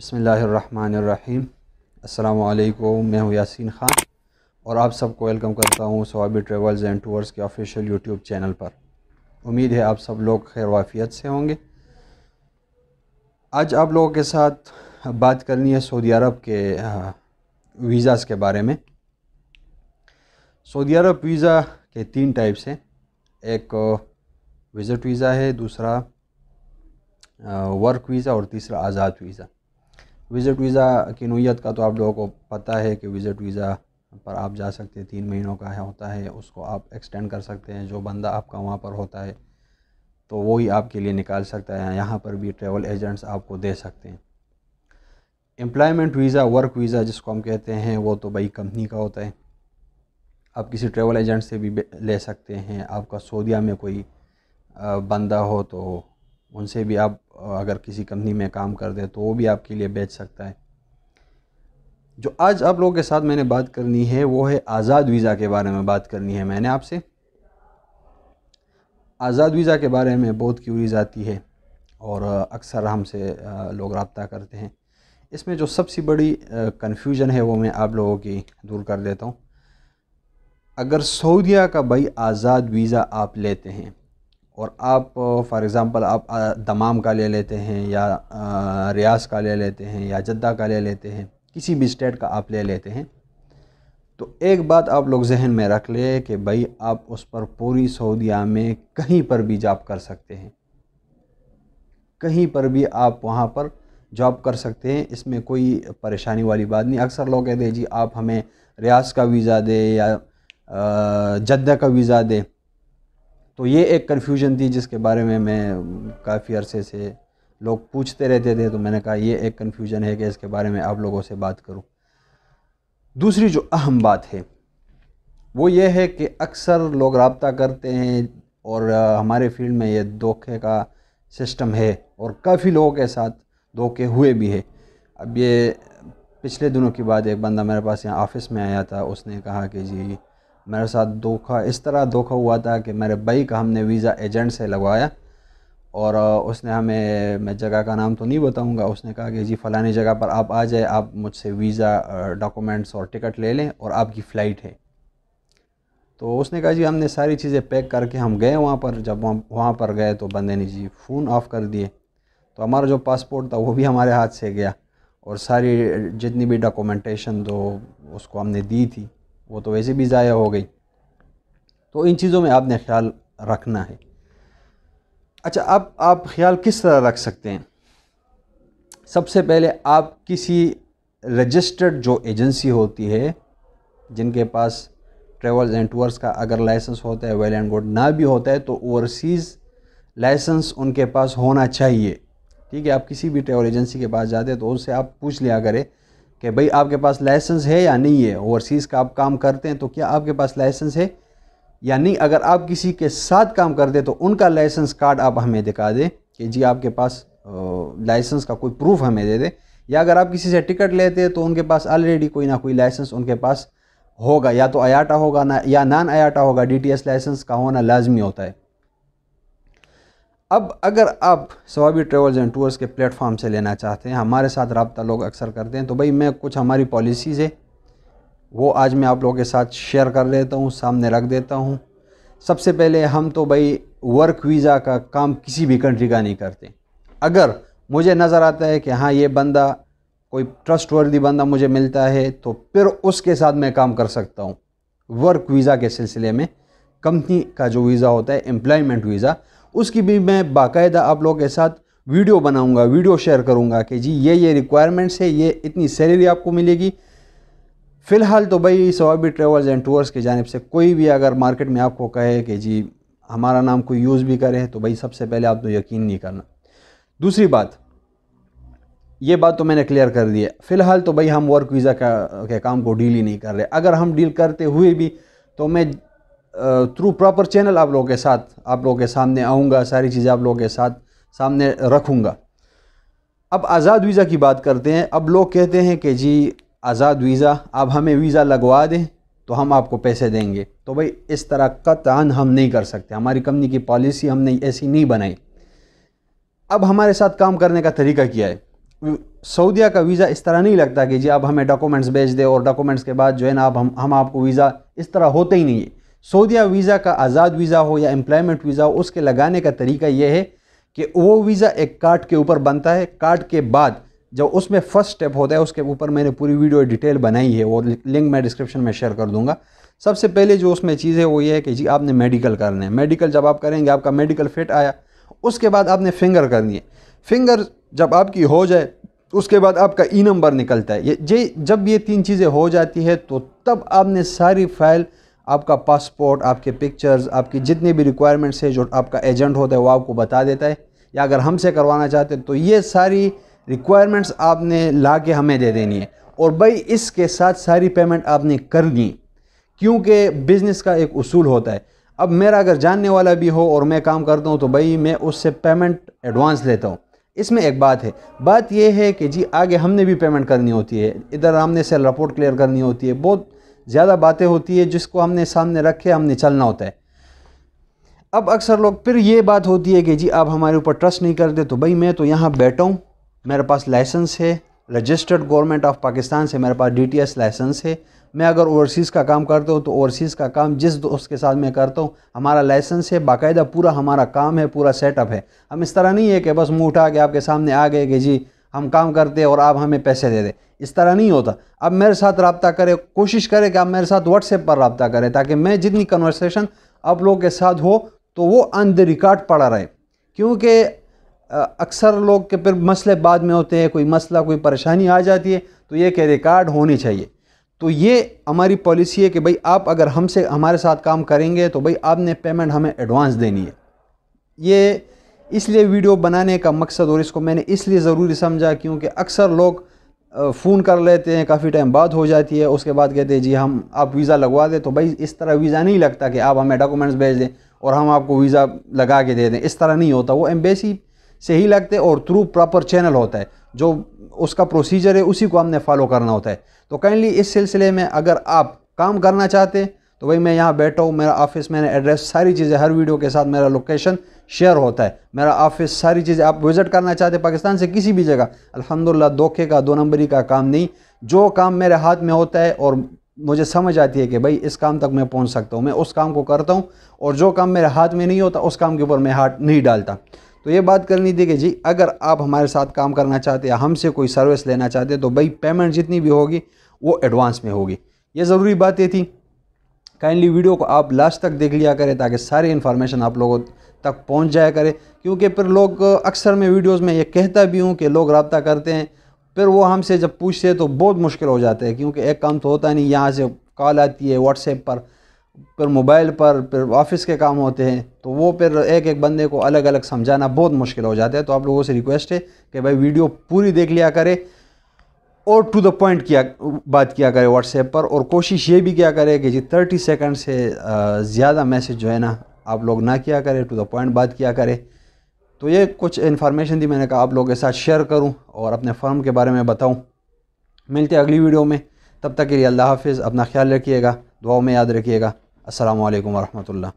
बसमीम् अल्लाम मैं हूँ यासिन ख़ान और आप सबको वेलकम करता हूँ सवाबी ट्रेवल्स एंड टूर्स के ऑफिशियल यूट्यूब चैनल पर उम्मीद है आप सब लोग खैर वाफियत से होंगे आज आप लोगों के साथ बात करनी है सऊदी अरब के वीज़ास के बारे में सऊदी अरब वीज़ा के तीन टाइप्स हैं एक विज़िट वीज़ा है दूसरा वर्क वीज़ा और तीसरा आज़ाद वीज़ा विज़िट वीज़ा की नोयत का तो आप लोगों को पता है कि विज़िट वीज़ा पर आप जा सकते हैं तीन महीनों का है होता है उसको आप एक्सटेंड कर सकते हैं जो बंदा आपका वहाँ पर होता है तो वो ही आपके लिए निकाल सकता है यहाँ पर भी ट्रेवल एजेंट्स आपको दे सकते हैं एम्प्लॉमेंट वीज़ा वर्क वीज़ा जिसको हम कहते हैं वो तो भाई कंपनी का होता है आप किसी ट्रेवल एजेंट से भी ले सकते हैं आपका सऊदिया में कोई बंदा हो तो उनसे भी आप अगर किसी कंपनी में काम कर दे तो वो भी आपके लिए बेच सकता है जो आज आप लोगों के साथ मैंने बात करनी है वो है आज़ाद वीज़ा के बारे में बात करनी है मैंने आपसे आज़ाद वीज़ा के बारे में बहुत क्यूरीज आती है और अक्सर हमसे लोग रबता करते हैं इसमें जो सबसे बड़ी कन्फ्यूज़न है वो मैं आप लोगों की दूर कर देता हूँ अगर सऊदिया का भाई आज़ाद वीज़ा आप लेते हैं और आप फॉर एग्ज़ाम्पल आप दमाम का ले लेते हैं या रियाज का ले लेते हैं या जद्दा का ले लेते हैं किसी भी स्टेट का आप ले लेते हैं तो एक बात आप लोग जहन में रख ले कि भाई आप उस पर पूरी सऊदिया में कहीं पर भी जॉब कर सकते हैं कहीं पर भी आप वहाँ पर जॉब कर सकते हैं इसमें कोई परेशानी वाली बात नहीं अक्सर लोग कहते हैं जी आप हमें रियाज का वीज़ा दें या जद्दा का वीज़ा दें तो ये एक कन्फ्यूजन थी जिसके बारे में मैं काफ़ी अरसे से लोग पूछते रहते थे तो मैंने कहा ये एक कन्फ्यूजन है कि इसके बारे में आप लोगों से बात करूँ दूसरी जो अहम बात है वो ये है कि अक्सर लोग रबता करते हैं और हमारे फील्ड में ये धोखे का सिस्टम है और काफ़ी लोगों के साथ धोखे हुए भी है अब ये पिछले दिनों की बात एक बंदा मेरे पास यहाँ ऑफिस में आया था उसने कहा कि जी मेरे साथ धोखा इस तरह धोखा हुआ था कि मेरे भाई का हमने वीज़ा एजेंट से लगवाया और उसने हमें मैं जगह का नाम तो नहीं बताऊंगा उसने कहा कि जी फ़लानी जगह पर आप आ जाए आप मुझसे वीज़ा डॉक्यूमेंट्स और टिकट ले लें और आपकी फ़्लाइट है तो उसने कहा जी हमने सारी चीज़ें पैक करके हम गए वहाँ पर जब वहाँ पर गए तो बंदे ने जी फ़ोन ऑफ़ कर दिए तो हमारा जो पासपोर्ट था वो भी हमारे हाथ से गया और सारी जितनी भी डॉक्यूमेंटेशन तो उसको हमने दी थी वो तो वैसे भी ज़ाया हो गई तो इन चीज़ों में आपने ख्याल रखना है अच्छा अब आप ख्याल किस तरह रख सकते हैं सबसे पहले आप किसी रजिस्टर्ड जो एजेंसी होती है जिनके पास ट्रेवल्स एंड टूर्स का अगर लाइसेंस होता है वेल एंड गुड ना भी होता है तो ओवरसीज़ लाइसेंस उनके पास होना चाहिए ठीक है आप किसी भी ट्रेवल एजेंसी के पास जाते हैं तो उनसे आप पूछ लिया करें कि भाई आपके पास लाइसेंस है या नहीं है ओवरसीज़ का आप काम करते हैं तो क्या आपके पास लाइसेंस है या नहीं अगर आप किसी के साथ काम कर दे तो उनका लाइसेंस कार्ड आप हमें दिखा दें कि जी आपके पास लाइसेंस का कोई प्रूफ हमें दे दें या अगर आप किसी से टिकट लेते हैं तो उनके पास ऑलरेडी कोई ना कोई लाइसेंस उनके पास होगा या तो आयाटा होगा ना या नान आयाटा होगा डी लाइसेंस का होना लाजमी होता है अब अगर आप सवाबी ट्रेवल्स एंड टूर्स के प्लेटफॉर्म से लेना चाहते हैं हमारे साथ रबता लोग अक्सर करते हैं तो भाई मैं कुछ हमारी पॉलिसीज़ है वो आज मैं आप लोगों के साथ शेयर कर लेता हूँ सामने रख देता हूँ सबसे पहले हम तो भाई वर्क वीज़ा का काम किसी भी कंट्री का नहीं करते अगर मुझे नज़र आता है कि हाँ ये बंदा कोई ट्रस्ट वर्दी बंदा मुझे मिलता है तो फिर उसके साथ मैं काम कर सकता हूँ वर्क वीज़ा के सिलसिले में कंपनी का जो वीज़ा होता है एम्प्लॉयमेंट वीज़ा उसकी भी मैं बाकायदा आप लोगों के साथ वीडियो बनाऊंगा वीडियो शेयर करूंगा कि जी ये ये रिक्वायरमेंट्स है ये इतनी सैलरी आपको मिलेगी फ़िलहाल तो भाई सवाबी ट्रेवल्स एंड टूर्स की जानब से कोई भी अगर मार्केट में आपको कहे कि जी हमारा नाम कोई यूज़ भी करे तो भाई सबसे पहले आप तो यकीन नहीं करना दूसरी बात ये बात तो मैंने क्लियर कर दी है फ़िलहाल तो भाई हम वर्क वीज़ा का के काम को डील ही नहीं कर रहे अगर हम डील करते हुए भी तो मैं थ्रू प्रॉपर चैनल आप लोगों के साथ आप लोगों के सामने आऊँगा सारी चीज़ें आप लोगों के साथ सामने रखूँगा अब आज़ाद वीज़ा की बात करते हैं अब लोग कहते हैं कि जी आज़ाद वीज़ा आप हमें वीज़ा लगवा दें तो हम आपको पैसे देंगे तो भाई इस तरह का तान हम नहीं कर सकते हमारी कंपनी की पॉलिसी हमने ऐसी नहीं बनाई अब हमारे साथ काम करने का तरीका क्या है सऊदिया का वीज़ा इस तरह नहीं लगता कि जी आप हमें डॉक्यूमेंट्स भेज दें और डॉक्यूमेंट्स के बाद जो है ना आप हम हम आपको वीज़ा इस तरह होते ही नहीं है सऊदीया वीज़ा का आज़ाद वीज़ा हो या एम्प्लॉयमेंट वीज़ा हो उसके लगाने का तरीका यह है कि वो वीज़ा एक कार्ड के ऊपर बनता है कार्ड के बाद जब उसमें फ़र्स्ट स्टेप होता है उसके ऊपर मैंने पूरी वीडियो डिटेल बनाई है वो लिंक मैं डिस्क्रिप्शन में शेयर कर दूंगा सबसे पहले जो उसमें चीज़ है वो ये है कि जी आपने मेडिकल करना है मेडिकल जब आप करेंगे आपका मेडिकल फिट आया उसके बाद आपने फिंगर करनी है फिंगर जब आपकी हो जाए उसके बाद आपका ई नंबर निकलता है ये जब ये तीन चीज़ें हो जाती है तो तब आपने सारी फाइल आपका पासपोर्ट आपके पिक्चर्स आपकी जितनी भी रिक्वायरमेंट्स है जो आपका एजेंट होता है वो आपको बता देता है या अगर हमसे करवाना चाहते हैं तो ये सारी रिक्वायरमेंट्स आपने ला के हमें दे देनी है और भाई इसके साथ सारी पेमेंट आपने करनी क्योंकि बिज़नेस का एक उसूल होता है अब मेरा अगर जानने वाला भी हो और मैं काम करता हूँ तो भाई मैं उससे पेमेंट एडवांस लेता हूँ इसमें एक बात है बात यह है कि जी आगे हमने भी पेमेंट करनी होती है इधर हमने से रिपोर्ट क्लियर करनी होती है बहुत ज़्यादा बातें होती है जिसको हमने सामने रखे हमने चलना होता है अब अक्सर लोग फिर ये बात होती है कि जी आप हमारे ऊपर ट्रस्ट नहीं करते तो भाई मैं तो यहाँ बैठा हूँ मेरे पास लाइसेंस है रजिस्टर्ड गवर्नमेंट ऑफ पाकिस्तान से मेरे पास डी लाइसेंस है मैं अगर ओवरसीज़ का काम करता हूँ तो ओवरसीज़ का काम जिस दोस्त के साथ मैं करता हूँ हमारा लाइसेंस है बाकायदा पूरा हमारा काम है पूरा सेटअप है हम इस तरह नहीं है कि बस मुँह उठा के आपके सामने आ गए कि जी हम काम करते और आप हमें पैसे दे दें इस तरह नहीं होता अब मेरे साथ रबता करें कोशिश करें कि आप मेरे साथ व्हाट्सएप पर रबता करें ताकि मैं जितनी कन्वर्सेशन आप लोगों के साथ हो तो वो ऑन द रिकॉर्ड पड़ा रहे क्योंकि अक्सर लोग के फिर मसले बाद में होते हैं कोई मसला कोई परेशानी आ जाती है तो ये कि रिकॉर्ड होनी चाहिए तो ये हमारी पॉलिसी है कि भाई आप अगर हमसे हमारे साथ काम करेंगे तो भाई आपने पेमेंट हमें एडवांस देनी है ये इसलिए वीडियो बनाने का मकसद और इसको मैंने इसलिए ज़रूरी समझा क्योंकि अक्सर लोग फ़ोन कर लेते हैं काफ़ी टाइम बाद हो जाती है उसके बाद कहते हैं जी हम आप वीज़ा लगवा दें तो भाई इस तरह वीज़ा नहीं लगता कि आप हमें डॉक्यूमेंट्स भेज दें और हम आपको वीज़ा लगा के दे दें इस तरह नहीं होता वो एम्बेसी से ही लगते और थ्रू प्रॉपर चैनल होता है जो उसका प्रोसीजर है उसी को हमने फॉलो करना होता है तो काइंडली इस सिलसिले में अगर आप काम करना चाहते तो भाई मैं यहाँ बैठा हूँ मेरा ऑफिस मैंने एड्रेस सारी चीज़ें हर वीडियो के साथ मेरा लोकेशन शेयर होता है मेरा ऑफिस सारी चीज़ें आप विज़िट करना चाहते हैं पाकिस्तान से किसी भी जगह अल्हम्दुलिल्लाह धोखे का दो नंबरी का काम नहीं जो काम मेरे हाथ में होता है और मुझे समझ आती है कि भाई इस काम तक मैं पहुँच सकता हूँ मैं उस काम को करता हूँ और जो काम मेरे हाथ में नहीं होता उस काम के ऊपर मैं हाथ नहीं डालता तो ये बात करनी थी कि जी अगर आप हमारे साथ काम करना चाहते हैं हमसे कोई सर्विस लेना चाहते हैं तो भाई पेमेंट जितनी भी होगी वो एडवांस में होगी ये ज़रूरी बातें थी काइंडली वीडियो को आप लास्ट तक देख लिया करें ताकि सारी इन्फॉर्मेशन आप लोगों तक पहुंच जाया करें क्योंकि फिर लोग अक्सर मैं वीडियोस में ये कहता भी हूँ कि लोग रबता करते हैं फिर वो हमसे जब पूछते हैं तो बहुत मुश्किल हो जाता है क्योंकि एक काम तो होता नहीं यहाँ से कॉल आती है व्हाट्सएप पर फिर मोबाइल पर फिर ऑफिस के काम होते हैं तो वो फिर एक एक बंदे को अलग अलग समझाना बहुत मुश्किल हो जाता है तो आप लोगों से रिक्वेस्ट है कि भाई वीडियो पूरी देख लिया करें और टू द पॉइंट किया बात किया करें व्हाट्सएप पर और कोशिश ये भी किया करें कि जी थर्टी सेकेंड से ज़्यादा मैसेज जो है ना आप लोग ना किया करें टू द पॉइंट बात किया करें तो ये कुछ इन्फॉर्मेशन थी मैंने कहा आप लोगों के साथ शेयर करूं और अपने फर्म के बारे में बताऊं मिलते अगली वीडियो में तब तक के लिए अल्लाह हाफिज़ अपना ख्याल रखिएगा दुआओं में याद रखिएगा असल वरहमल